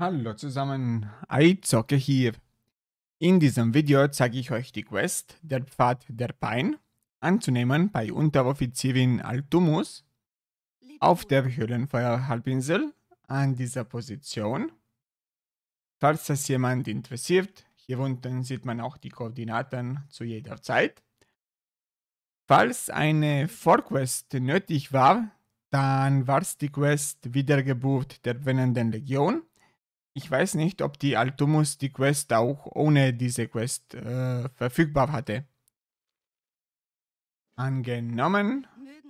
Hallo zusammen, iZocke hier. In diesem Video zeige ich euch die Quest, der Pfad der Pein, anzunehmen bei Unteroffizierin Altumus auf der Höhlenfeuerhalbinsel an dieser Position. Falls das jemand interessiert, hier unten sieht man auch die Koordinaten zu jeder Zeit. Falls eine Vorquest nötig war, dann war es die Quest Wiedergeburt der Wennenden Legion ich weiß nicht, ob die Altumus die Quest auch ohne diese Quest äh, verfügbar hatte. Angenommen.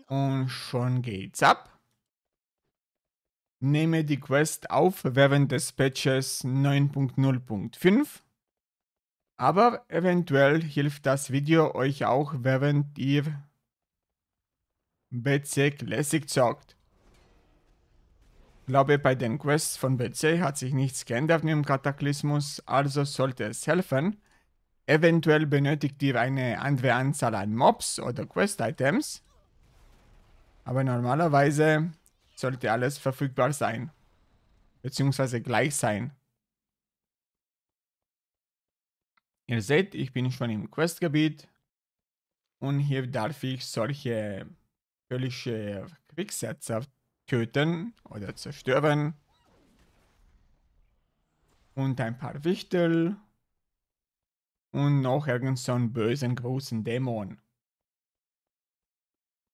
Und schon geht's ab. Nehme die Quest auf während des Patches 9.0.5. Aber eventuell hilft das Video euch auch, während ihr BC Classic zockt glaube, bei den Quests von BC hat sich nichts geändert mit dem Kataklysmus, also sollte es helfen. Eventuell benötigt ihr eine andere Anzahl an Mobs oder Quest-Items. Aber normalerweise sollte alles verfügbar sein. Beziehungsweise gleich sein. Ihr seht, ich bin schon im Questgebiet. Und hier darf ich solche völlige Quicksetzer töten oder zerstören. Und ein paar Wichtel. Und noch irgend so einen bösen großen Dämon.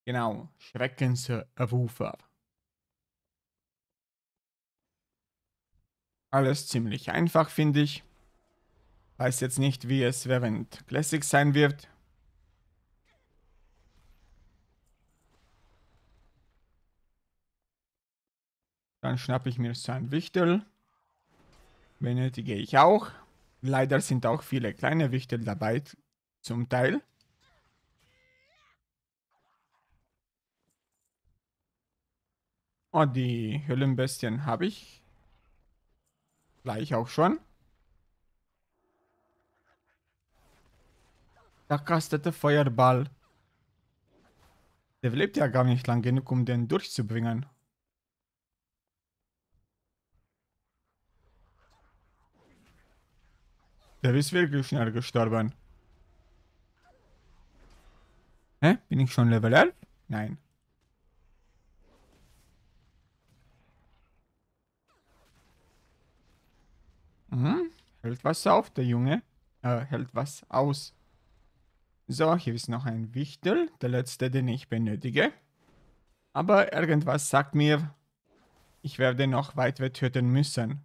Genau, Schreckensrufer. Alles ziemlich einfach, finde ich. Weiß jetzt nicht, wie es während Classic sein wird, Dann schnappe ich mir sein Wichtel. Benötige ich auch. Leider sind auch viele kleine Wichtel dabei, zum Teil. Oh, die Höllenbestien habe ich. Gleich auch schon. Der kastete Feuerball. Der lebt ja gar nicht lang genug, um den durchzubringen. Der ist wirklich schnell gestorben. Hä? Bin ich schon Level 11? Nein. Mhm. Hält was auf, der Junge. Äh, hält was aus. So, hier ist noch ein Wichtel. Der letzte, den ich benötige. Aber irgendwas sagt mir, ich werde noch weit töten müssen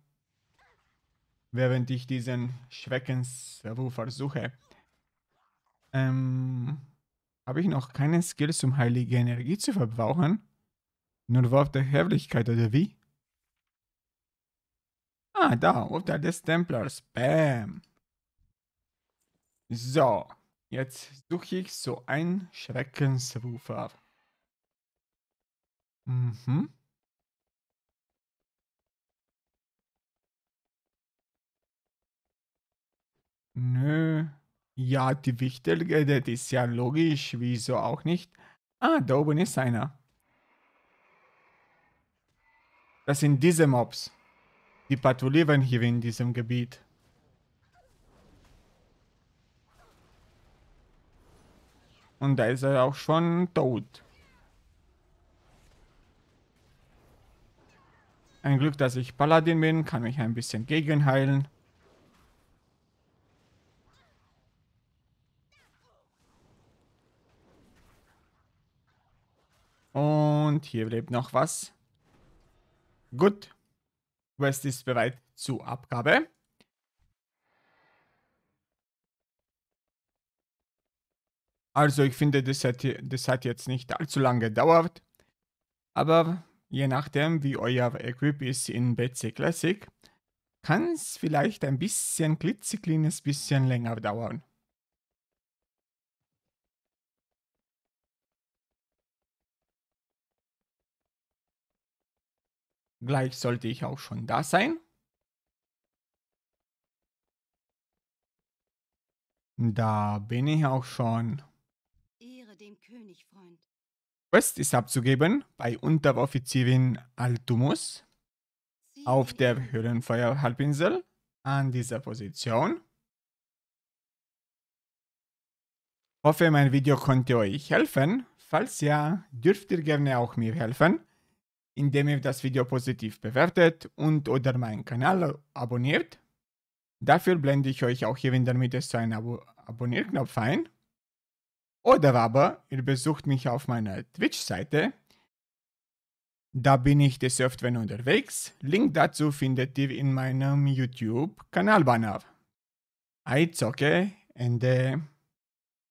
während ich diesen Schreckensruf versuche. Ähm, habe ich noch keine Skills, um heilige Energie zu verbrauchen? Nur Wurf der Herrlichkeit, oder wie? Ah, da, Urteil des Templars. Bam. So, jetzt suche ich so einen Schreckensrufer. Mhm. Nö. Ja, die Wichtelge, äh, das ist ja logisch. Wieso auch nicht? Ah, da oben ist einer. Das sind diese Mobs. Die patrouillieren hier in diesem Gebiet. Und da ist er auch schon tot. Ein Glück, dass ich Paladin bin, kann mich ein bisschen gegenheilen. Und hier lebt noch was. Gut. Quest ist bereit zur Abgabe. Also ich finde, das hat, das hat jetzt nicht allzu lange gedauert. Aber je nachdem, wie euer Equip ist in BC Classic, kann es vielleicht ein bisschen klitzekleines bisschen länger dauern. Gleich sollte ich auch schon da sein. Da bin ich auch schon. Ehre dem König, Freund. Quest ist abzugeben bei Unteroffizierin Altumus auf der Höhlenfeuerhalbinsel an dieser Position. Hoffe, mein Video konnte euch helfen. Falls ja, dürft ihr gerne auch mir helfen, indem ihr das Video positiv bewertet und oder meinen Kanal abonniert. Dafür blende ich euch auch hier in der Mitte so einen Abo Abonnierknopf ein. Oder aber ihr besucht mich auf meiner Twitch-Seite. Da bin ich des Öfteren unterwegs. Link dazu findet ihr in meinem YouTube-Kanalbanner. I zocke, Ende.